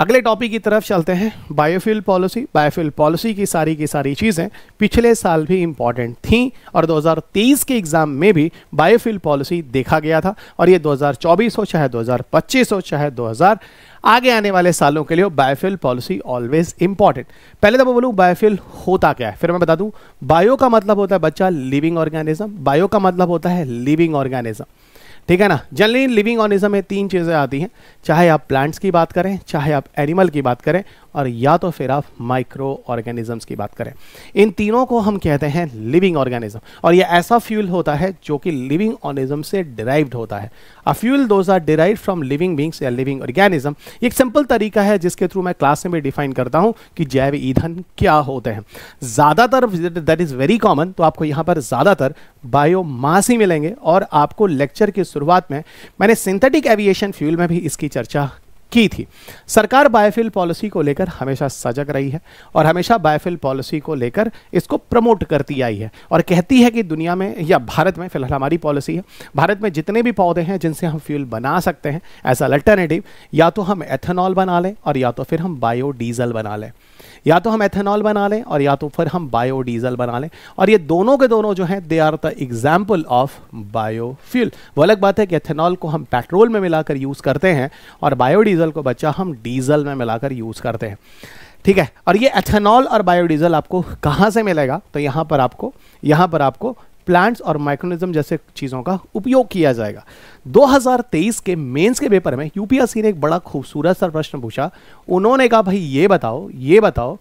अगले टॉपिक की तरफ चलते हैं बायोफ्यूल पॉलिसी बायोफ्यूल पॉलिसी की सारी की सारी चीज़ें पिछले साल भी इम्पॉर्टेंट थी और 2023 के एग्ज़ाम में भी बायोफ्यूल पॉलिसी देखा गया था और ये 2024 हो चाहे 2025 हो चाहे 2000 आगे आने वाले सालों के लिए बायोफ्यूल पॉलिसी ऑलवेज इंपॉर्टेंट पहले तो मैं बोलूँ बायोफ्यूल होता क्या है फिर मैं बता दूँ बायो का मतलब होता है बच्चा लिविंग ऑर्गेनिज्म बायो का मतलब होता है लिविंग ऑर्गेनिज्म ठीक है ना जनरली लिविंग ऑर्गेनिज्म में तीन चीज़ें आती हैं चाहे आप प्लांट्स की बात करें चाहे आप एनिमल की बात करें और या तो फिर आप माइक्रो ऑर्गेनिजम्स की बात करें इन तीनों को हम कहते हैं लिविंग ऑर्गेनिज्म और ये ऐसा फ्यूल होता है जो कि लिविंग ऑर्गेनिज्म से डिराइव्ड होता है a fuel those are derived from living beings या लिविंग ऑर्गेनिज्म एक सिंपल तरीका है जिसके थ्रू मैं क्लास में भी डिफाइन करता हूँ कि जैव ईंधन क्या होते हैं ज़्यादातर दैट इज़ वेरी कॉमन तो आपको यहाँ पर ज़्यादातर बायोमास ही मिलेंगे और आपको लेक्चर की शुरुआत में मैंने सिंथेटिक एविएशन फ्यूल में भी इसकी चर्चा की थी सरकार बायोफिल पॉलिसी को लेकर हमेशा सजग रही है और हमेशा बायोफिल पॉलिसी को लेकर इसको प्रमोट करती आई है और कहती है कि दुनिया में या भारत में फिलहाल हमारी पॉलिसी है भारत में जितने भी पौधे हैं जिनसे हम फ्यूल बना सकते हैं एज अल्टरनेटिव या तो हम एथेनॉल बना लें और या तो फिर हम बायोडीजल बना लें या तो हम एथेनॉल बना लें और या तो फिर हम बायोडीजल बना लें और ये दोनों के दोनों जो हैं they are the example of biofuel वो अलग बात है कि एथेनॉल को हम पेट्रोल में मिलाकर यूज़ करते हैं और बायोडीजल को बच्चा हम डीजल में मिलाकर यूज़ करते हैं ठीक है और ये एथेनॉल और बायोडीजल आपको कहाँ से मिलेगा तो यहाँ पर आपको यहाँ पर आपको प्लांट्स और माइक्रोनिज्म जैसे चीज़ों का उपयोग किया जाएगा 2023 के मेंस के पेपर में यूपीएससी ने एक बड़ा खूबसूरत सा प्रश्न पूछा उन्होंने कहा भाई ये बताओ ये बताओ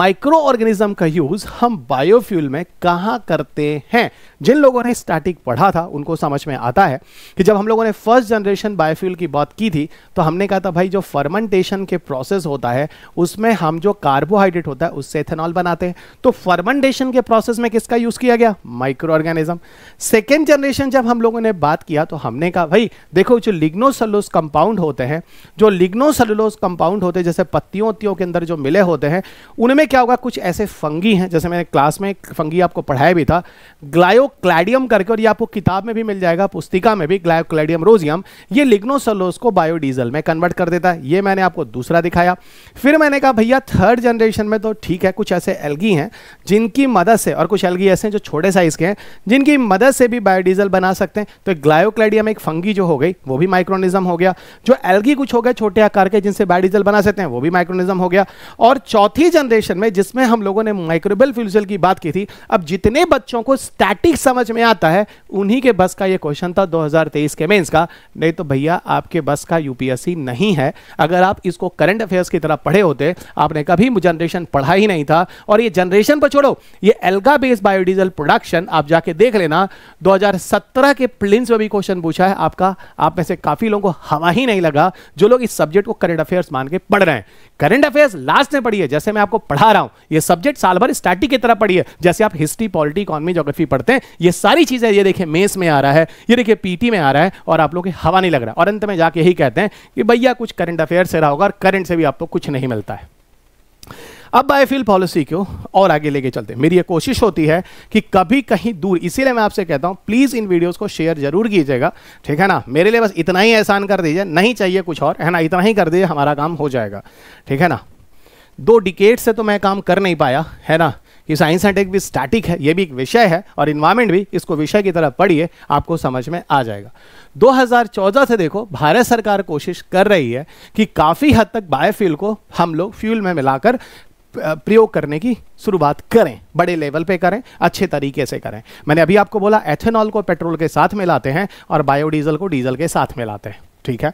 माइक्रो ऑर्गेनिज्म का यूज़ हम बायोफ्यूल में कहाँ करते हैं जिन लोगों ने स्टैटिक पढ़ा था उनको समझ में आता है कि जब हम लोगों ने फर्स्ट जनरेशन बायोफ्यूल की बात की थी तो हमने कहा था भाई जो फर्मेंटेशन के प्रोसेस होता है उसमें हम जो कार्बोहाइड्रेट होता है उससे इथेनॉल बनाते हैं तो फर्मेंटेशन के प्रोसेस में किसका यूज़ किया गया माइक्रो ऑर्गेनिज्म सेकेंड जनरेशन जब हम लोगों ने बात किया तो हमने कहा भाई देखो जो लिग्नोसलोस कंपाउंड होते हैं जो लिग्नोसलोस कंपाउंड होते हैं जैसे पत्तियों उत्तियों के अंदर जो मिले होते हैं उनमें क्या होगा कुछ ऐसे फंगी हैं जैसे मैंने क्लास में फंगी आपको पढ़ाया भी था ग्लायोक्लैडियम करके और ये आपको किताब में भी मिल जाएगा पुस्तिका में भी ग्लायोक्लैडियम रोजियम ये लिग्नोसलोस को बायोडीजल में कन्वर्ट कर देता है ये मैंने आपको दूसरा दिखाया फिर मैंने कहा भैया थर्ड जनरेशन में तो ठीक है कुछ ऐसे एलगी हैं जिनकी मदद से और कुछ एलगी ऐसे हैं जो छोटे साइज के हैं जिनकी मदद से भी बायोडीजल बना सकते हैं तो ग्लायोक्लेडियम एक फंगी जो हो गई वो भी माइक्रोनिज्म हो गया जो एल्गी कुछ हो गए छोटे आकार के जिनसे बायोडीजल बना सकते हैं वो भी माइक्रोनिज्म हो गया और चौथी जनरेशन में जिसमें हम लोगों ने माइक्रोबल फ्यूजल की बात की थी अब जितने बच्चों को स्टैटिक समझ में आता है उन्हीं के बस का ये क्वेश्चन था 2023 के मेंस का नहीं तो भैया आपके बस का यूपीएससी नहीं है अगर आप इसको करंट अफेयर्स की तरह पढ़े होते आपने कभी जनरेशन पढ़ा ही नहीं था और ये जनरेशन पर छोड़ो ये एल्गा बेस्ड बायोडीजल प्रोडक्शन आप जाके जाके देख लेना 2017 के प्लिन्स में भी क्वेश्चन पूछा है आपका आप में से काफी लोगों को हवा ही नहीं लगा जो लोग इस सब्जेक्ट को करंट अफेयर्स मान के पढ़ रहे हैं करंट अफेयर्स लास्ट में पढ़ी है जैसे मैं आपको पढ़ा रहा हूं ये सब्जेक्ट साल भर स्टैटिक की तरह पढ़ी है जैसे आप हिस्ट्री पॉलिटी इकॉनमी जोग्राफी पढ़ते हैं ये सारी चीजें ये देखिए मेस में आ रहा है ये देखिए पीटी में आ रहा है और आप लोग की हवा नहीं लग रहा और अंत में जाके यही कहते हैं कि भैया कुछ करंट अफेयर से रहा होगा और करंट से भी आपको कुछ नहीं मिलता है अब बायोफिल पॉलिसी को और आगे लेके चलते हैं मेरी ये कोशिश होती है कि कभी कहीं दूर इसीलिए मैं आपसे कहता हूँ प्लीज़ इन वीडियोस को शेयर जरूर कीजिएगा ठीक है ना मेरे लिए बस इतना ही एहसान कर दीजिए नहीं चाहिए कुछ और है ना इतना ही कर दीजिए हमारा काम हो जाएगा ठीक है ना दो डिकेट से तो मैं काम कर नहीं पाया है ना कि साइंस एंड टेक भी स्टैटिक है ये भी एक विषय है और इन्वायरमेंट भी इसको विषय की तरह पढ़िए आपको समझ में आ जाएगा 2014 से देखो भारत सरकार कोशिश कर रही है कि काफ़ी हद तक बायोफ्यूल को हम लोग फ्यूल में मिलाकर प्रयोग करने की शुरुआत करें बड़े लेवल पे करें अच्छे तरीके से करें मैंने अभी आपको बोला एथेनॉल को पेट्रोल के साथ मिलाते हैं और बायोडीजल को डीजल के साथ मिलाते हैं ठीक है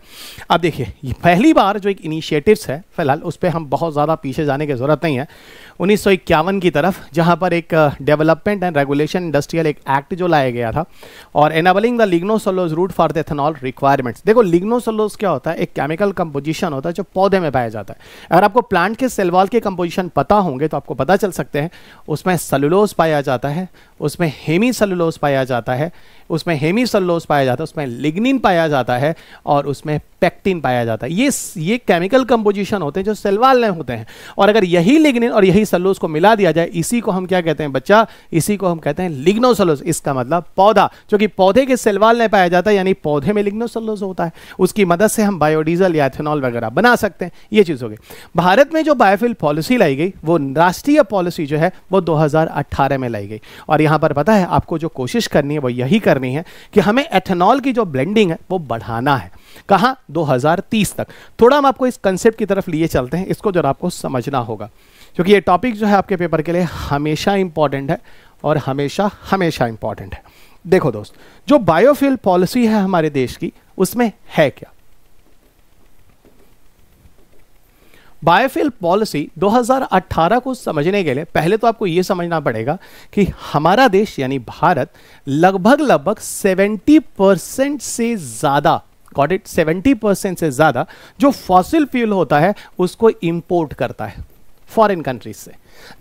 अब देखिए पहली बार जो एक इनिशिएटिव्स है फिलहाल उस पर हम बहुत ज़्यादा पीछे जाने की ज़रूरत नहीं है उन्नीस की तरफ जहां पर एक डेवलपमेंट एंड रेगुलेशन इंडस्ट्रियल एक एक्ट जो लाया गया था और enabling the lignocellulose route for the ethanol requirements देखो लिग्नोसोलोज क्या होता है एक केमिकल कंपोजिशन होता है जो पौधे में पाया जाता है अगर आपको प्लांट के सेलवाल के कंपोजिशन पता होंगे तो आपको पता चल सकते हैं उसमें सेलुलोज पाया जाता है उसमें हेमी सेलुलोज पाया जाता है उसमें हेमी सेलुलोज पाया जाता है उसमें लिग्निन पाया जाता है और उसमें पेक्टिन पाया जाता है ये ये केमिकल कंपोजिशन होते हैं जो सेलवाल में होते हैं और अगर यही लिग्निन और यही ही सलोस को मिला दिया जाए इसी को हम क्या कहते हैं बच्चा इसी को हम कहते हैं लिग्नोसलोस इसका मतलब पौधा जो कि पौधे के सेलवाल में पाया जाता है यानी पौधे में लिग्नोसलोस होता है उसकी मदद से हम बायोडीजल या एथेनॉल वगैरह बना सकते हैं ये चीज़ हो गई भारत में जो बायोफिल पॉलिसी लाई गई वो राष्ट्रीय पॉलिसी जो है वो दो में लाई गई और यहाँ पर पता है आपको जो कोशिश करनी है वो यही करनी है कि हमें एथेनॉल की जो ब्लेंडिंग है वो बढ़ाना है कहा 2030 तक थोड़ा हम आपको इस कंसेप्ट की तरफ लिए चलते हैं इसको जरा आपको समझना होगा क्योंकि ये टॉपिक जो है आपके पेपर के लिए हमेशा इंपॉर्टेंट है और हमेशा हमेशा इंपॉर्टेंट है देखो दोस्त जो बायोफ्यूल पॉलिसी है हमारे देश की उसमें है क्या बायोफ्यूल पॉलिसी 2018 को समझने के लिए पहले तो आपको यह समझना पड़ेगा कि हमारा देश यानी भारत लगभग लगभग 70 परसेंट से ज़्यादा गॉट इट 70 परसेंट से ज़्यादा जो फॉसिल फ्यूल होता है उसको इंपोर्ट करता है foreign countries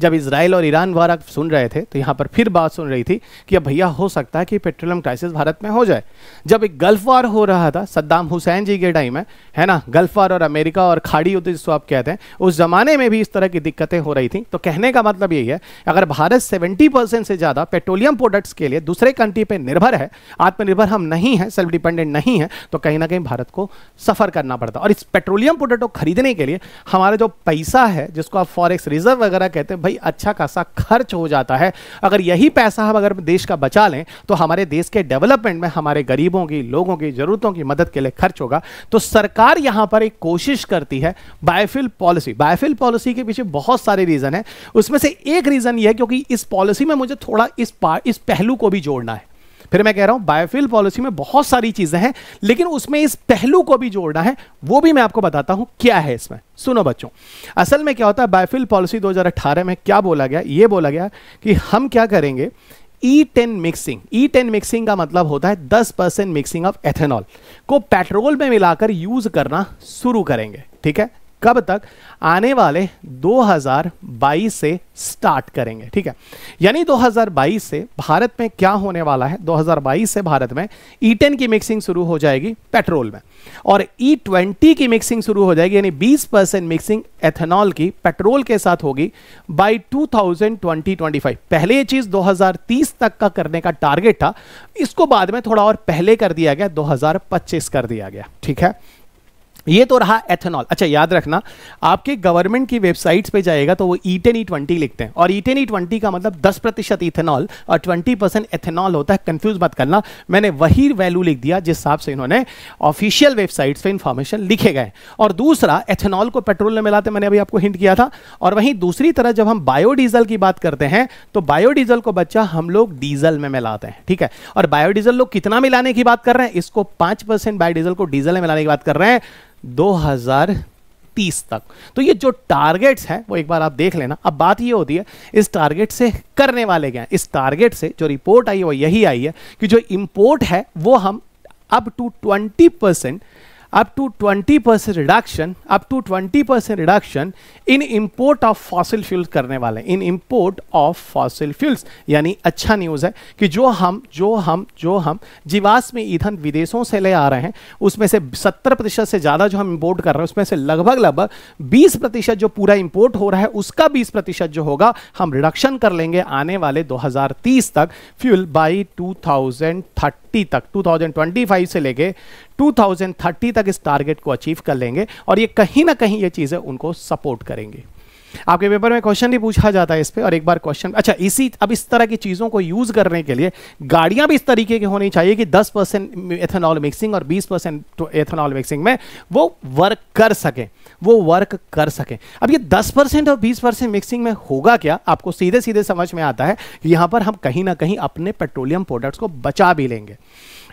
जब इसराइल और ईरान वारा सुन रहे थे तो यहाँ पर फिर बात सुन रही थी कि अब भैया हो सकता है कि पेट्रोलियम क्राइसिस भारत में हो जाए जब एक गल्फ वार हो रहा था सद्दाम हुसैन जी के टाइम में है ना गल्फ वार और अमेरिका और खाड़ी युद्ध जिसको आप कहते हैं उस ज़माने में भी इस तरह की दिक्कतें हो रही थी तो कहने का मतलब यही है अगर भारत सेवेंटी से ज़्यादा पेट्रोलियम प्रोडक्ट्स के लिए दूसरे कंट्री पर निर्भर है आत्मनिर्भर हम नहीं है सेल्फ डिपेंडेंट नहीं है तो कहीं ना कहीं भारत को सफ़र करना पड़ता और इस पेट्रोलियम प्रोडक्ट को खरीदने के लिए हमारा जो पैसा है जिसको आप फॉरेक्स रिजर्व वगैरह कहते हैं भाई अच्छा खासा खर्च हो जाता है अगर यही पैसा हम अगर देश का बचा लें तो हमारे देश के डेवलपमेंट में हमारे गरीबों की लोगों की ज़रूरतों की मदद के लिए खर्च होगा तो सरकार यहां पर एक कोशिश करती है बायोफिल पॉलिसी बायोफिल पॉलिसी के पीछे बहुत सारे रीज़न है उसमें से एक रीज़न यह है क्योंकि इस पॉलिसी में मुझे थोड़ा इस इस पहलू को भी जोड़ना है फिर मैं कह रहा हूं बायोफिल पॉलिसी में बहुत सारी चीजें हैं लेकिन उसमें इस पहलू को भी जोड़ना है वो भी मैं आपको बताता हूं क्या है इसमें सुनो बच्चों असल में क्या होता है बायोफिल पॉलिसी 2018 में क्या बोला गया ये बोला गया कि हम क्या करेंगे E ten mixing E ten mixing का मतलब होता है 10 परसेंट मिक्सिंग ऑफ एथेनॉल को पेट्रोल में मिलाकर यूज करना शुरू करेंगे ठीक है कब तक आने वाले 2022 से स्टार्ट करेंगे ठीक है यानी 2022 से भारत में क्या होने वाला है 2022 से भारत में ई10 e की मिक्सिंग शुरू हो जाएगी पेट्रोल में और ई20 e की मिक्सिंग शुरू हो जाएगी यानी 20 परसेंट मिक्सिंग एथेनॉल की पेट्रोल के साथ होगी बाई 2020-2025 पहले ये चीज 2030 तक का करने का टारगेट था इसको बाद में थोड़ा और पहले कर दिया गया दो कर दिया गया ठीक है ये तो रहा एथेनॉल अच्छा याद रखना आपके गवर्नमेंट की वेबसाइट्स पे जाएगा तो वो ईटेन ई ट्वेंटी लिखते हैं और ईटेन ई ट्वेंटी का मतलब 10 प्रतिशत इथेनॉल और 20 परसेंट एथेनॉल होता है कंफ्यूज मत करना मैंने वही वैल्यू लिख दिया जिस हिसाब से इन्होंने ऑफिशियल वेबसाइट्स पे इंफॉर्मेशन लिखे गए और दूसरा एथेनॉल को पेट्रोल में मिलाते मैंने अभी आपको हिंट किया था और वहीं दूसरी तरह जब हम बायोडीजल की बात करते हैं तो बायोडीजल को बच्चा हम लोग डीजल में मिलाते हैं ठीक है और बायोडीजल लोग कितना मिलाने की बात कर रहे हैं इसको पांच परसेंट बायोडीजल को डीजल में मिलाने की बात कर रहे हैं 2030 तक तो ये जो टारगेट्स हैं वो एक बार आप देख लेना अब बात ये होती है इस टारगेट से करने वाले क्या इस टारगेट से जो रिपोर्ट आई है वो यही आई है कि जो इम्पोर्ट है वो हम up to 20 percent up to 20% reduction up to 20% reduction in import of fossil fuels करने वाले in in of fossil fuels यानी अच्छा न्यूज़ है कि जो हम जो हम जो हम जीवास में ईंधन विदेशों से ले आ रहे हैं उसमें से सत्तर प्रतिशत से ज़्यादा जो हम इंपोर्ट कर रहे हैं उसमें से लगभग लगभग बीस प्रतिशत जो पूरा इंपोर्ट हो रहा है उसका बीस प्रतिशत जो होगा हम रिडक्शन कर लेंगे आने वाले 2030 तक फ्यूल बाई 2030 2030 तक 2025 से लेके 2030 तक इस टारगेट को अचीव कर लेंगे और ये कहीं ना कहीं ये चीज़ें उनको सपोर्ट करेंगी आपके पेपर में क्वेश्चन भी पूछा जाता है इस पर और एक बार क्वेश्चन अच्छा इसी अब इस तरह की चीज़ों को यूज़ करने के लिए गाड़ियां भी इस तरीके की होनी चाहिए कि दस परसेंट एथेनॉल मिक्सिंग और बीस परसेंट एथेनॉल तो मिक्सिंग में वो वर्क कर सकें वो वर्क कर सकें अब ये दस परसेंट और बीस परसेंट मिक्सिंग में होगा क्या आपको सीधे सीधे समझ में आता है यहाँ पर हम कहीं ना कहीं अपने पेट्रोलियम प्रोडक्ट्स को बचा भी लेंगे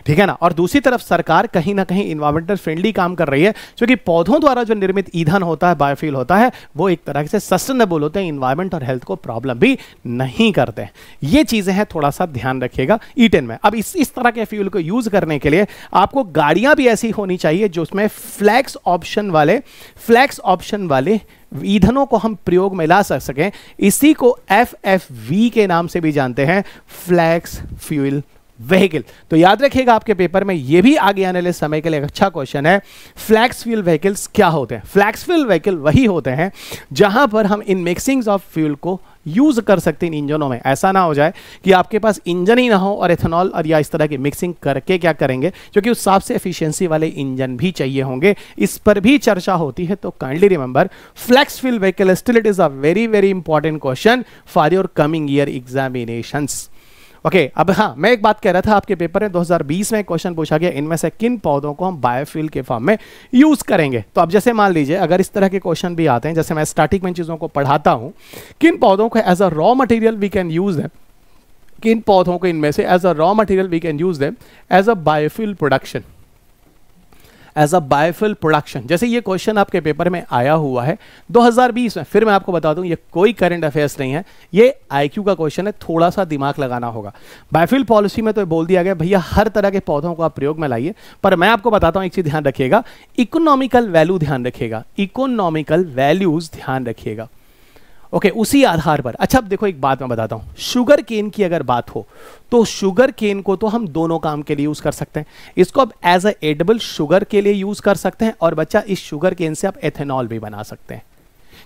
ठीक है ना और दूसरी तरफ सरकार कहीं ना कहीं इन्वायरमेंटल फ्रेंडली काम कर रही है क्योंकि पौधों द्वारा जो निर्मित ईंधन होता है बायोफ्यूल होता है वो एक तरह से सस्टेनेबल होते हैं इन्वायरमेंट और हेल्थ को प्रॉब्लम भी नहीं करते ये चीज़ें हैं थोड़ा सा ध्यान रखिएगा ईटन e में अब इस इस तरह के फ्यूल को यूज़ करने के लिए आपको गाड़ियां भी ऐसी होनी चाहिए जो उसमें फ्लैक्स ऑप्शन वाले फ्लैक्स ऑप्शन वाले ईंधनों को हम प्रयोग में ला सक सकें इसी को एफ के नाम से भी जानते हैं फ्लैक्स फ्यूल व्हीकल तो याद रखिएगा आपके पेपर में यह भी आगे आने वाले समय के लिए अच्छा क्वेश्चन है फ्लैक्स फ्यूल व्हीकल्स क्या होते हैं फ्लैक्स फ्यूल व्हीकल वही होते हैं जहां पर हम इन मिक्सिंग्स ऑफ फ्यूल को यूज कर सकते हैं इंजनों में ऐसा ना हो जाए कि आपके पास इंजन ही ना हो और एथेनॉल और या इस तरह की मिक्सिंग करके क्या करेंगे क्योंकि उस हिसाब से एफिशिएंसी वाले इंजन भी चाहिए होंगे इस पर भी चर्चा होती है तो kindly remember flex fuel vehicle still it is a very very important question for your coming year examinations okay okay, अब हाँ मैं एक बात कह रहा था आपके पेपर में 2020 में क्वेश्चन पूछा गया इनमें से किन पौधों को हम बायोफिल के फॉर्म में यूज करेंगे तो अब जैसे मान लीजिए अगर इस तरह के क्वेश्चन भी आते हैं जैसे मैं स्टार्टिंग में चीज़ों को पढ़ाता हूं किन पौधों को as a raw material we can use है किन पौधों को इनमें से as a raw material we can use है as a biofuel production as a biofuel production जैसे ये क्वेश्चन आपके पेपर में आया हुआ है 2020 में फिर मैं आपको बता दूं ये कोई करंट अफेयर्स नहीं है ये आईक्यू का क्वेश्चन है थोड़ा सा दिमाग लगाना होगा बायोफिल पॉलिसी में तो बोल दिया गया भैया हर तरह के पौधों को आप प्रयोग में लाइए पर मैं आपको बताता हूँ एक चीज़ ध्यान रखिएगा इकोनॉमिकल वैल्यू ध्यान रखिएगा इकोनॉमिकल वैल्यूज ध्यान रखिएगा ओके okay, उसी आधार पर अच्छा अब देखो एक बात मैं बताता हूँ शुगर केन की अगर बात हो तो शुगर केन को तो हम दोनों काम के लिए यूज़ कर सकते हैं इसको आप एज अ एडेबल शुगर के लिए यूज़ कर सकते हैं और बच्चा इस शुगर केन से आप एथेनॉल भी बना सकते हैं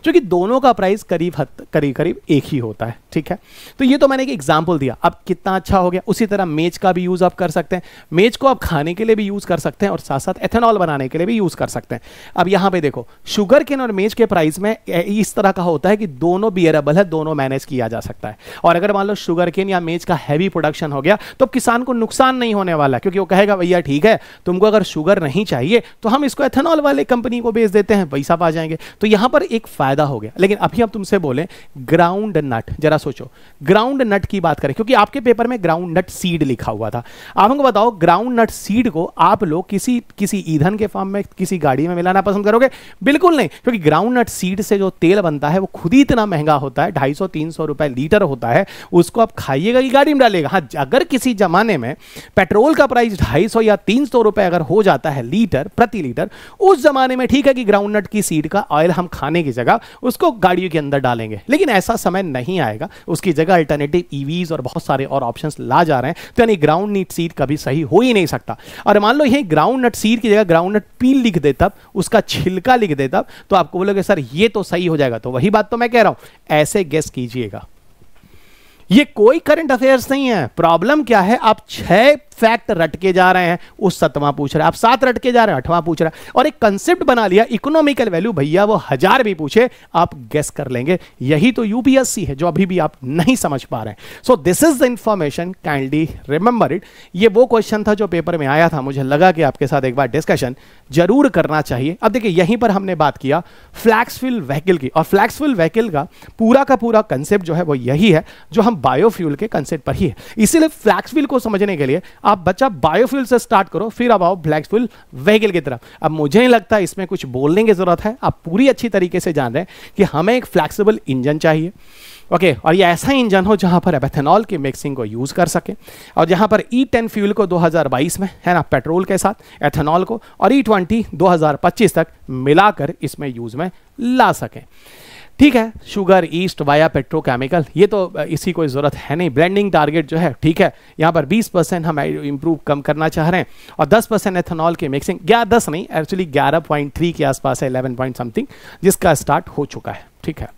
क्योंकि दोनों का प्राइस करीब हद करीब करीब एक ही होता है ठीक है तो ये तो मैंने एक एग्जाम्पल दिया अब कितना अच्छा हो गया उसी तरह मेज का भी यूज़ आप कर सकते हैं मेज को आप खाने के लिए भी यूज़ कर सकते हैं और साथ साथ एथेनॉल बनाने के लिए भी यूज़ कर सकते हैं अब यहां पर देखो शुगर केन और मेज के प्राइस में इस तरह का होता है कि दोनों बियरेबल है दोनों मैनेज किया जा सकता है और अगर मान लो शुगर केन या मेज का हैवी प्रोडक्शन हो गया तो किसान को नुकसान नहीं होने वाला क्योंकि वो कहेगा भैया ठीक है तुमको अगर शुगर नहीं चाहिए तो हम इसको एथेनॉल वाले कंपनी को बेच देते हैं पैसा पा जाएंगे तो यहां पर एक फायदा फायदा हो गया लेकिन अभी हम तुमसे बोले ग्राउंड नट जरा सोचो ग्राउंड नट की बात करें क्योंकि आपके पेपर में ग्राउंड नट सीड लिखा हुआ था आप हमको बताओ ग्राउंड नट सीड को आप लोग किसी किसी ईंधन के फॉर्म में किसी गाड़ी में मिलाना पसंद करोगे बिल्कुल नहीं क्योंकि ग्राउंड नट सीड से जो तेल बनता है वो खुद ही इतना महंगा होता है ढाई सौ तीन सौ रुपए लीटर होता है उसको आप खाइएगा कि गाड़ी में डालेगा हाँ अगर किसी जमाने में पेट्रोल का प्राइस ढाई सौ या तीन सौ रुपए अगर हो जाता है लीटर प्रति लीटर उस जमाने में ठीक है कि ग्राउंड नट की सीड का ऑयल हम खाने की जगह उसको गाड़ियों के अंदर डालेंगे लेकिन ऐसा समय नहीं आएगा उसकी जगह अल्टरनेटिव ईवीज e और बहुत सारे और ऑप्शन ला जा रहे हैं तो यानी ग्राउंड नट सीर कभी सही हो ही नहीं सकता और मान लो ये ग्राउंड नट सीर की जगह ग्राउंड नट पील लिख दे तब उसका छिलका लिख दे तब तो आपको बोलोगे सर ये तो सही हो जाएगा तो वही बात तो मैं कह रहा हूं ऐसे गेस कीजिएगा ये कोई करंट अफेयर्स नहीं है प्रॉब्लम क्या है आप छह फैक्ट रटके जा रहे हैं उस सतवां पूछ रहा है आप सात रटके जा रहे हैं अठवां पूछ रहा है और एक कंसेप्ट बना लिया इकोनॉमिकल वैल्यू भैया वो हजार भी पूछे आप गेस कर लेंगे यही तो यूपीएससी है जो अभी भी आप नहीं समझ पा रहे हैं so this is the information kindly remember it ये वो क्वेश्चन था जो पेपर में आया था मुझे लगा कि आपके साथ एक बार डिस्कशन जरूर करना चाहिए अब देखिए यहीं पर हमने बात किया फ्लैक्सफिल व्हीकल की और फ्लैक्सफिल व्हीकल का पूरा का पूरा कंसेप्ट जो है वो यही है जो हम बायोफ्यूल के कंसेप्ट पर ही है इसीलिए फ्लैक्सफिल को समझने के लिए आप बच्चा बायोफ्यूल से स्टार्ट करो फिर अब आओ ब्लैक फ्यूल व्हीकल की तरफ अब मुझे नहीं लगता इसमें कुछ बोलने की ज़रूरत है आप पूरी अच्छी तरीके से जान रहे हैं कि हमें एक फ्लैक्सीबल इंजन चाहिए ओके okay, और ये ऐसा इंजन हो जहाँ पर एथेनॉल की मिक्सिंग को यूज़ कर सके और जहाँ पर ई टेन फ्यूल को 2022 में है ना पेट्रोल के साथ एथेनॉल को और ई ट्वेंटी 2025 तक मिलाकर इसमें यूज़ में ला सकें ठीक है शुगर ईस्ट वाया पेट्रोकेमिकल ये तो इसी कोई ज़रूरत है नहीं ब्लेंडिंग टारगेट जो है ठीक है यहाँ पर 20 परसेंट हम इम्प्रूव कम करना चाह रहे हैं और 10 परसेंट एथेनॉल के मिक्सिंग ग्यारह दस नहीं एक्चुअली 11.3 के आसपास है 11 पॉइंट समथिंग जिसका स्टार्ट हो चुका है ठीक है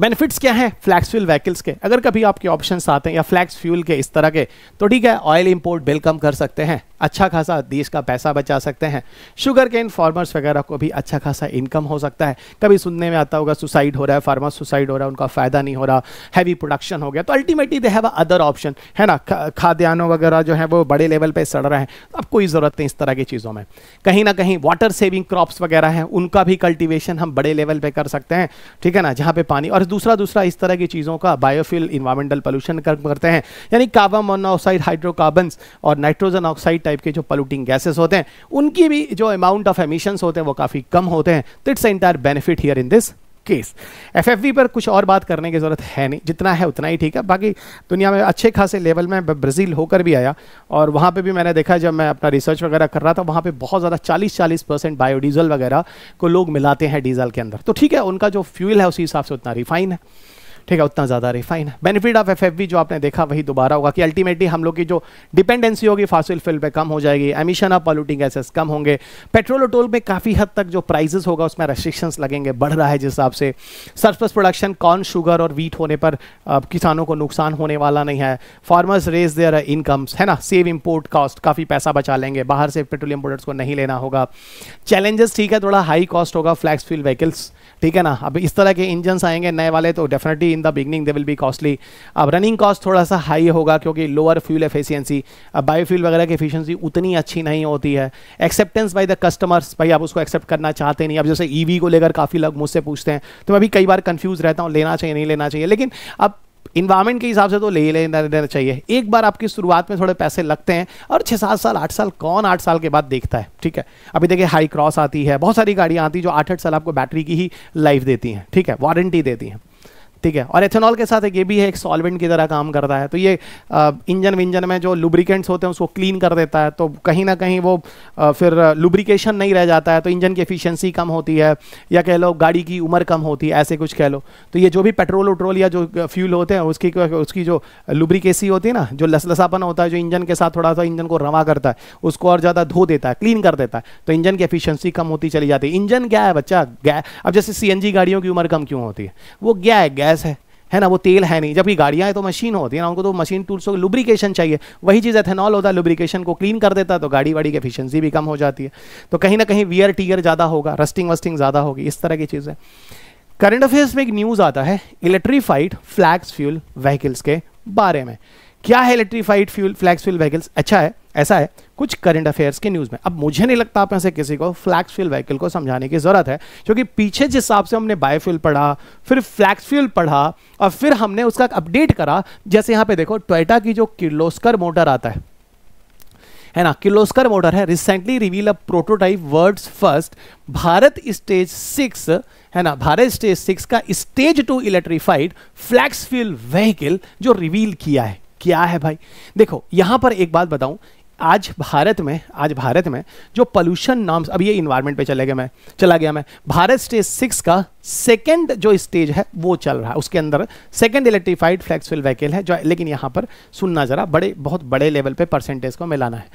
बेनिफिट्स क्या हैं फ्लैक्स फ्यूल व्हीकल्स के अगर कभी आपके ऑप्शन आते हैं या फ्लैक्स फ्यूल के इस तरह के तो ठीक है ऑयल इम्पोर्ट बिल कम कर सकते हैं अच्छा खासा देश का पैसा बचा सकते हैं शुगर केन फार्मर्स वगैरह को भी अच्छा खासा इनकम हो सकता है कभी सुनने में आता होगा सुसाइड हो रहा है फार्मर सुसाइड हो रहा है उनका फ़ायदा नहीं हो रहा हैवी प्रोडक्शन हो गया तो ultimately they have other option है ना खाद्यान्नों वगैरह जो है वो बड़े लेवल पर सड़ रहे हैं अब कोई ज़रूरत नहीं इस तरह की चीज़ों में कहीं ना कहीं वाटर सेविंग क्रॉप्स वगैरह हैं उनका भी कल्टिवेशन हम बड़े लेवल पर कर सकते हैं ठीक है ना जहाँ पे पानी और दूसरा दूसरा इस तरह की चीज़ों का बायोफिल इन्वायरमेंटल पोल्यूशन करते हैं यानी कार्बन मोनोऑक्साइड हाइड्रोकार्बन्स और नाइट्रोजन ऑक्साइड टाइप के जो पॉल्यूटिंग गैसेस होते हैं उनकी भी जो अमाउंट ऑफ एमिशन होते हैं वो काफ़ी कम होते हैं तो it's entire benefit here in this case एफ पर कुछ और बात करने की ज़रूरत है नहीं जितना है उतना ही ठीक है बाकी दुनिया में अच्छे खासे लेवल में ब्राज़ील होकर भी आया और वहाँ पे भी मैंने देखा जब मैं अपना रिसर्च वगैरह कर रहा था वहाँ पे बहुत ज़्यादा 40-40 परसेंट बायोडीज़ल वगैरह को लोग मिलाते हैं डीजल के अंदर तो ठीक है उनका जो फ्यूल है उसी हिसाब से उतना रिफाइन है ठीक है उतना ज़्यादा रिफाइन बेनिफिट ऑफ एफ जो आपने देखा वही दोबारा होगा कि अल्टीमेटली हम लोग की जो डिपेंडेंसी होगी फासिल फिल पे कम हो जाएगी एमिशन ऑफ पॉल्यूटिंग गैसेस कम होंगे पेट्रोल और टोल में काफ़ी हद तक जो प्राइजेस होगा उसमें रेस्ट्रिक्शंस लगेंगे बढ़ रहा है जिस हिसाब से सरप्लस प्रोडक्शन कॉर्न शुगर और वीट होने पर किसानों को नुकसान होने वाला नहीं है फार्मर्स रेज देयर इनकम्स है ना सेव इम्पोर्ट कॉस्ट काफ़ी पैसा बचा लेंगे बाहर से पेट्रोलियम प्रोडक्ट्स को नहीं लेना होगा चैलेंजेस ठीक है थोड़ा हाई कॉस्ट होगा फ्लैक्स फ्यूल व्हीकल्स ठीक है ना अब इस तरह के इंजन्स आएंगे नए वाले तो definitely costly in the beginning they will be costly अब रनिंग कॉस्ट थोड़ा सा हाई होगा क्योंकि लोअर फ्यूल एफिशिएंसी अब बायोफ्यूल वगैरह की एफिशिएंसी उतनी अच्छी नहीं होती है एक्सेप्टेंस बाय द कस्टमर्स भाई आप उसको एक्सेप्ट करना चाहते नहीं अब जैसे ईवी e को लेकर काफ़ी लोग मुझसे पूछते हैं तो मैं भी कई बार कंफ्यूज रहता हूँ लेना चाहिए नहीं लेना चाहिए लेकिन अब इन्वायरमेंट के हिसाब से तो ले लेना देना चाहिए एक बार आपकी शुरुआत में थोड़े पैसे लगते हैं और छः सात साल आठ साल कौन आठ साल के बाद देखता है ठीक है अभी देखिए हाई क्रॉस आती है बहुत सारी गाड़ियाँ आती हैं जो आठ आठ साल आपको बैटरी की ही लाइफ देती हैं ठीक है वारंटी देती हैं ठीक है और एथेनॉल के साथ एक ये भी है एक सॉल्वेंट की तरह काम करता है तो ये इंजन विंजन में जो लुब्रिकेंट्स होते हैं उसको क्लीन कर देता है तो कहीं ना कहीं वो आ, फिर लुब्रिकेशन नहीं रह जाता है तो इंजन की एफिशिएंसी कम होती है या कह लो गाड़ी की उम्र कम होती है ऐसे कुछ कह लो तो ये जो भी पेट्रोल उट्रोल या जो फ्यूल होते हैं उसकी उसकी जो लुब्रिकेसी होती है ना जो लसलसापन होता है जो इंजन के साथ थोड़ा सा इंजन को रवा करता है उसको और ज़्यादा धो देता है क्लीन कर देता है तो इंजन की एफिशियंसी कम होती चली जाती है इंजन क्या है बच्चा गै अब जैसे सी गाड़ियों की उम्र कम क्यों होती है वो क्या है गैस है है ना वो तेल है नहीं जबकि गाड़ियाँ हैं तो मशीन होती है ना उनको तो मशीन टूल्स को लुब्रिकेशन चाहिए वही चीज़ एथेनॉल होता है लुब्रिकेशन को क्लीन कर देता है तो गाड़ी वाड़ी की एफिशिएंसी भी कम हो जाती है तो कहीं ना कहीं वियर टीयर ज़्यादा होगा रस्टिंग वस्टिंग ज़्यादा होगी इस तरह की चीज़ें करंट अफेयर्स में एक न्यूज़ आता है इलेक्ट्रीफाइड फ्लैक्स फ्यूल व्हीकल्स के बारे में क्या है electrified fuel flex fuel vehicles अच्छा है ऐसा है कुछ करंट अफेयर्स के न्यूज़ में अब मुझे नहीं लगता आप ऐसे किसी को फ्लैक्स फ्यूल व्हीकल को समझाने की ज़रूरत है क्योंकि पीछे जिस हिसाब से हमने बायोफ्यूल पढ़ा फिर फ्लैक्स फ्यूल पढ़ा और फिर हमने उसका अपडेट करा जैसे यहाँ पे देखो टोयटा की जो किर्लोस्कर मोटर आता है है ना किर्लोस्कर मोटर है recently reveal a prototype world's first Bharat stage six है ना भारत स्टेज सिक्स का stage two electrified flex fuel vehicle जो रिवील किया है क्या है भाई देखो यहां पर एक बात बताऊं आज भारत में आज भारत में जो पोल्यूशन नॉर्म्स अब ये इन्वायरमेंट पे चले गए मैं चला गया मैं भारत स्टेज सिक्स का सेकंड जो स्टेज है वो चल रहा है उसके अंदर सेकंड इलेक्ट्रीफाइड फ्लैक्सफिल व्हीकल है जो लेकिन यहाँ पर सुनना ज़रा बड़े बहुत बड़े लेवल पे परसेंटेज को मिलाना है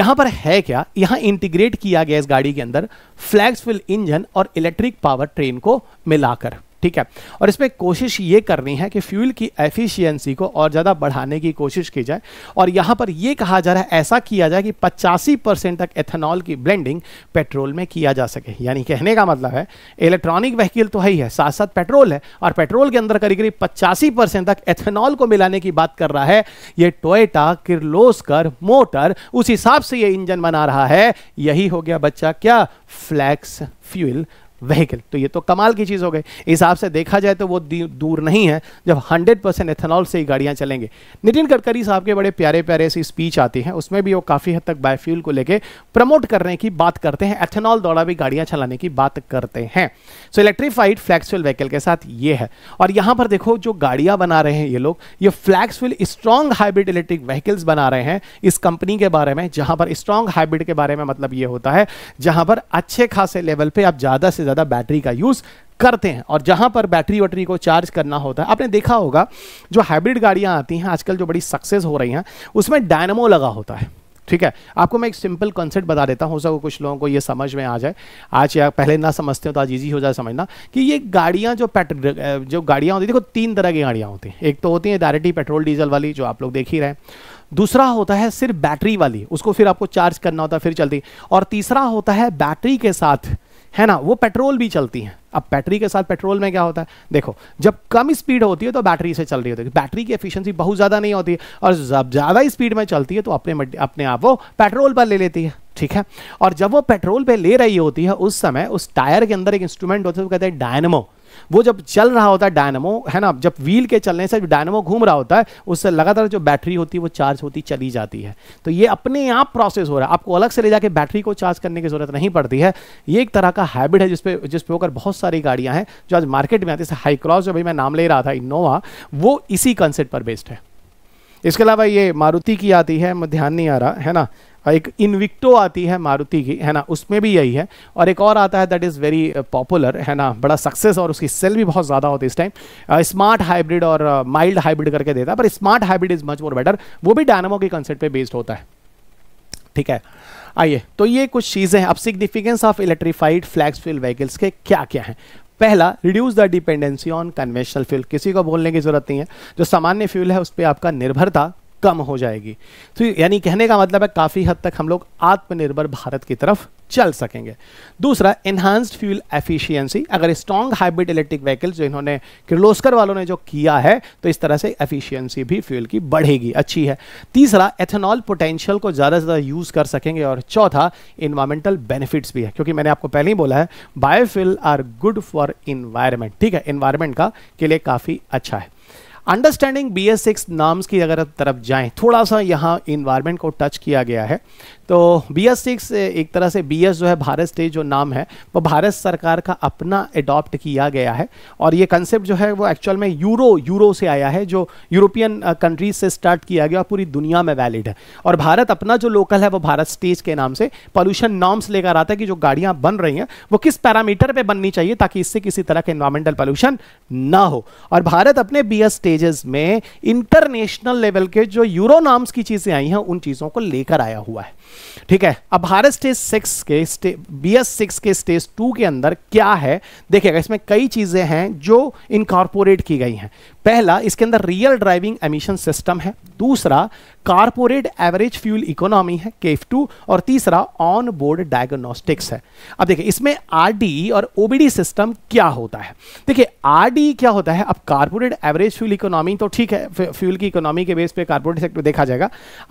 यहाँ पर है क्या यहाँ इंटीग्रेट किया गया इस गाड़ी के अंदर फ्लैक्सफिल इंजन और इलेक्ट्रिक पावर ट्रेन को मिलाकर ठीक है और इसमें कोशिश ये करनी है कि फ्यूल की एफिशिएंसी को और ज़्यादा बढ़ाने की कोशिश की जाए और यहाँ पर यह कहा जा रहा है ऐसा किया जाए कि पचासी परसेंट तक एथेनॉल की ब्लेंडिंग पेट्रोल में किया जा सके यानी कहने का मतलब है इलेक्ट्रॉनिक व्हीकल तो है ही है साथ साथ पेट्रोल है और पेट्रोल के अंदर करीब करीब पचासी परसेंट तक एथेनॉल को मिलाने की बात कर रहा है ये टोयटा किर्लोस्कर मोटर उस हिसाब से ये इंजन बना रहा है यही हो गया बच्चा क्या फ्लैक्स फ्यूल व्हीकल तो ये तो कमाल की चीज़ हो गई हिसाब से देखा जाए तो वो दूर नहीं है जब 100 परसेंट एथेनॉल से ही गाड़ियाँ चलेंगे नितिन गडकरी साहब के बड़े प्यारे प्यारे सी स्पीच आती हैं उसमें भी वो काफ़ी हद तक बायोफ्यूल को लेके प्रमोट करने की बात करते हैं एथेनॉल द्वारा भी गाड़ियाँ चलाने की बात करते हैं सो इलेक्ट्रीफाइड फ्लैक्सफ्यूल व्हीकल के साथ ये है और यहाँ पर देखो जो गाड़ियाँ बना रहे हैं ये लोग ये flex fuel strong hybrid electric vehicles बना रहे हैं इस कंपनी के बारे में जहाँ पर स्ट्रॉन्ग हाइब्रिड के बारे में मतलब ये होता है जहाँ पर अच्छे खासे लेवल पर आप ज़्यादा से ज़्यादा बैटरी का यूज़ करते हैं और जहाँ पर बैटरी वैटरी को चार्ज करना होता है आपने देखा होगा जो हाइब्रिड गाड़ियाँ आती हैं आजकल जो बड़ी सक्सेस हो रही हैं उसमें डायनमो लगा होता है ठीक है आपको मैं एक सिंपल कॉन्सेप्ट बता देता हूँ सको कुछ लोगों को ये समझ में आ जाए आज या पहले ना समझते हो तो आज ईजी हो जाए समझना कि ये गाड़ियाँ जो पेट जो गाड़ियाँ होती देखो तीन तरह की गाड़ियाँ होती हैं एक तो होती हैं डायरेक्टली पेट्रोल डीजल वाली जो आप लोग देख ही रहे हैं दूसरा होता है सिर्फ बैटरी वाली उसको फिर आपको चार्ज करना होता है फिर चलती और तीसरा होता है बैटरी के साथ है ना वो पेट्रोल भी चलती हैं अब बैटरी के साथ पेट्रोल में क्या होता है देखो जब कम स्पीड होती है तो बैटरी से चल रही होती है बैटरी की एफिशिएंसी बहुत ज़्यादा नहीं होती है और जब ज़्यादा स्पीड में चलती है तो अपने अपने आप वो पेट्रोल पर ले लेती है ठीक है और जब वो पेट्रोल पर ले रही होती है उस समय उस टायर के अंदर एक इंस्ट्रूमेंट होता है वो कहते हैं डायनमो वो जब चल रहा होता है डायनमो है ना जब व्हील के चलने से डायनमो घूम रहा होता है उससे लगातार जो बैटरी होती है वो चार्ज होती चली जाती है तो ये अपने आप प्रोसेस हो रहा है आपको अलग से ले जाके बैटरी को चार्ज करने की जरूरत नहीं पड़ती है ये एक तरह का हैबिट है जिसपे जिसपे होकर बहुत सारी गाड़ियां हैं जो आज मार्केट में आती है हाईक्रॉस जो भी मैं नाम ले रहा था इनोवा वो इसी कंसेप्ट पर बेस्ड है इसके अलावा ये मारुति की आती है मैं ध्यान नहीं आ रहा है ना एक इनविक्टो आती है मारुति की है ना उसमें भी यही है और एक और आता है दैट इज़ वेरी पॉपुलर है ना बड़ा सक्सेस और उसकी सेल भी बहुत ज़्यादा होती है इस टाइम स्मार्ट हाइब्रिड और माइल्ड uh, हाइब्रिड करके देता है पर smart hybrid is much more better वो भी डायनामो के कंसेप्ट बेस्ड होता है ठीक है आइए तो ये कुछ चीज़ें अब significance of electrified flex fuel vehicles के क्या क्या हैं पहला reduce the dependency on conventional fuel किसी को बोलने की जरूरत नहीं है जो सामान्य फ्यूल है उस पर आपका निर्भरता कम हो जाएगी तो यानी कहने का मतलब है काफ़ी हद तक हम लोग आत्मनिर्भर भारत की तरफ चल सकेंगे दूसरा एनहांस्ड फ्यूल एफिशिएंसी अगर स्ट्रॉन्ग हाइब्रिड इलेक्ट्रिक व्हीकल्स जो इन्होंने किर्लोस्कर वालों ने जो किया है तो इस तरह से एफिशिएंसी भी फ्यूल की बढ़ेगी अच्छी है तीसरा एथेनॉल पोटेंशियल को ज़्यादा से ज़्यादा यूज़ कर सकेंगे और चौथा इन्वायरमेंटल बेनिफिट्स भी है क्योंकि मैंने आपको पहले ही बोला है biofuels are good for environment ठीक है इन्वायरमेंट का के लिए काफ़ी अच्छा है understanding B S six norms की अगर तरफ जाएं थोड़ा सा यहाँ इन्वायरमेंट को टच किया गया है तो बी एस सिक्स एक तरह से बी एस जो है भारत स्टेज जो नाम है वो भारत सरकार का अपना एडॉप्ट किया गया है और ये कंसेप्ट जो है वो एक्चुअल में यूरो यूरो से आया है जो यूरोपियन कंट्रीज uh, से स्टार्ट किया गया और पूरी दुनिया में वैलिड है और भारत अपना जो लोकल है वो भारत स्टेज के नाम से पॉल्यूशन नॉर्म्स लेकर आता है कि जो गाड़ियाँ बन रही हैं वो किस पैरामीटर पर बननी चाहिए ताकि इससे किसी तरह के इन्वायरमेंटल पॉल्यूशन ना हो और भारत अपने बी एस स्टेज लैंग्वेजेस में इंटरनेशनल लेवल के जो यूरो नाम्स की चीज़ें आई हैं उन चीज़ों को लेकर आया हुआ है ठीक है अब भारत स्टेज सिक्स के स्टे बी एस सिक्स के स्टेज टू के अंदर क्या है देखिएगा इसमें कई चीज़ें हैं जो इनकॉर्पोरेट की गई हैं पहला इसके अंदर रियल ड्राइविंग एमिशन सिस्टम है दूसरा कारपोरेट एवरेज फ्यूल इकोनॉमी है केफ टू और तीसरा ऑन बोर्ड डायग्नोस्टिक्स है अब देखिए इसमें आरडी और ओबीडी सिस्टम क्या होता है देखिए आरडी क्या होता है अब कारपोरेट एवरेज फ्यूल इकोनॉमी तो ठीक है फ्यूल की इकोनॉमी के बेस पे कारपोरेट सेक्टर देखा जाएगा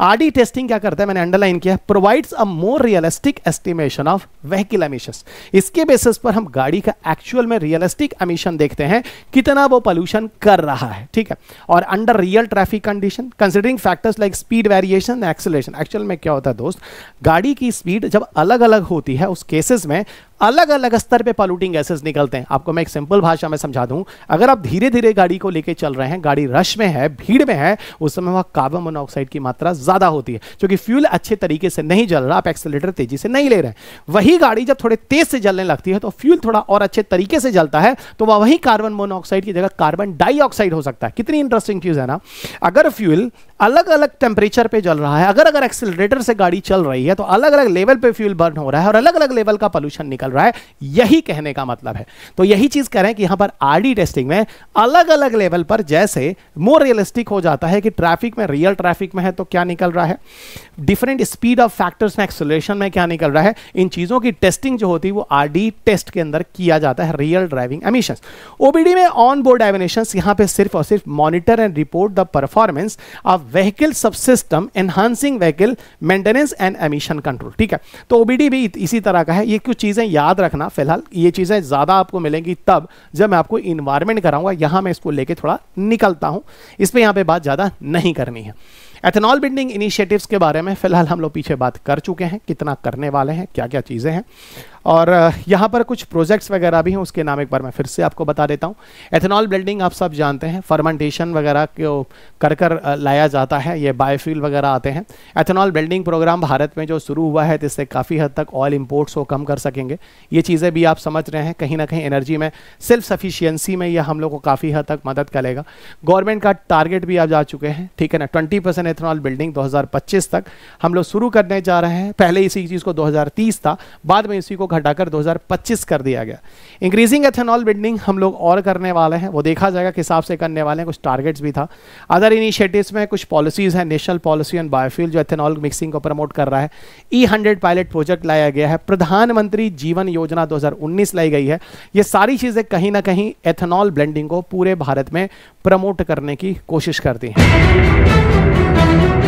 आरडी टेस्टिंग क्या करता है मैंने अंडरलाइन किया provides a more realistic estimation of vehicle emission इसके बेसिस पर हम गाड़ी का एक्चुअल में रियलिस्टिक एमिशन देखते हैं कितना वो पॉल्यूशन कर रहा रहा है ठीक है और under real traffic condition considering factors like speed variation acceleration actual में क्या होता है दोस्त गाड़ी की स्पीड जब अलग अलग होती है उस केसेस में अलग अलग स्तर पे पॉल्यूटिंग गैसेस निकलते हैं आपको मैं एक सिंपल भाषा में समझा दूं अगर आप धीरे धीरे गाड़ी को लेके चल रहे हैं गाड़ी रश में है भीड़ में है उस समय वहां कार्बन मोनोऑक्साइड की मात्रा ज्यादा होती है क्योंकि फ्यूल अच्छे तरीके से नहीं जल रहा आप एक्सेलेटर तेजी से नहीं ले रहे वही गाड़ी जब थोड़े तेज से जलने लगती है तो फ्यूल थोड़ा और अच्छे तरीके से जलता है तो वह वही कार्बन मोनोऑक्साइड की जगह कार्बन डाइऑक्साइड हो सकता है कितनी इंटरेस्टिंग चीज है ना अगर फ्यूल अलग अलग टेम्परेचर पे जल रहा है अगर अगर एक्सिलरेटर से गाड़ी चल रही है तो अलग अलग लेवल पे फ्यूल बर्न हो रहा है और अलग अलग लेवल का पोल्यूशन निकल रहा है यही कहने का मतलब है तो यही चीज करें कि यहां पर आरडी टेस्टिंग में अलग अलग लेवल पर जैसे मोर रियलिस्टिक हो जाता है कि ट्रैफिक में रियल ट्रैफिक में है तो क्या निकल रहा है डिफरेंट स्पीड ऑफ फैक्टर्स में एक्सोलेशन में क्या निकल रहा है इन चीजों की टेस्टिंग जो होती है वो आर टेस्ट के अंदर किया जाता है रियल ड्राइविंग एमिशन ओबीडी में ऑन बोर्ड एमिनेशन यहां पर सिर्फ और सिर्फ monitor and report the performance of vehicle subsystem enhancing vehicle maintenance and emission control ठीक है तो ओबीडी भी इसी तरह का है ये कुछ चीज़ें याद रखना फिलहाल ये चीज़ें ज़्यादा आपको मिलेंगी तब जब मैं आपको इन्वायरमेंट कराऊंगा यहां मैं इसको लेके थोड़ा निकलता हूं इस पर यहां पर बात ज़्यादा नहीं करनी है एथेनॉल बिल्डिंग इनिशिएटिव्स के बारे में फिलहाल हम लोग पीछे बात कर चुके हैं कितना करने वाले हैं क्या क्या चीज़ें हैं और यहाँ पर कुछ प्रोजेक्ट्स वगैरह भी हैं उसके नाम एक बार मैं फिर से आपको बता देता हूँ एथेनॉल बिल्डिंग आप सब जानते हैं फर्मेंटेशन वगैरह को कर कर लाया जाता है ये बायोफ्यूल वगैरह आते हैं एथेनॉल बिल्डिंग प्रोग्राम भारत में जो शुरू हुआ है जिससे काफ़ी हद तक ऑयल इम्पोर्ट्स को कम कर सकेंगे ये चीज़ें भी आप समझ रहे हैं कहीं ना कहीं एनर्जी में सेल्फ सफिशियंसी में यह हम लोग को काफ़ी हद तक मदद करेगा गवर्नमेंट का टारगेट भी आप जा चुके हैं ठीक है ना ट्वेंटी परसेंट एथेनॉल बिल्डिंग दो तक हम लोग शुरू करने जा रहे हैं पहले इसी चीज़ को दो था बाद में इसी को घटाकर 2025 कर दिया गया इंक्रीजिंग एथेनॉल बिल्डिंग हम लोग और करने वाले हैं वो देखा जाएगा किस हिसाब से करने वाले हैं कुछ टारगेट्स भी था अदर इनिशिएटिव्स में कुछ पॉलिसीज़ हैं नेशनल पॉलिसी ऑन बायोफ्यूल जो एथेनॉल मिक्सिंग को प्रमोट कर रहा है ई हंड्रेड पायलट प्रोजेक्ट लाया गया है प्रधानमंत्री जीवन योजना दो लाई गई है ये सारी चीज़ें कहीं ना कहीं एथेनॉल ब्लेंडिंग को पूरे भारत में प्रमोट करने की कोशिश करती हैं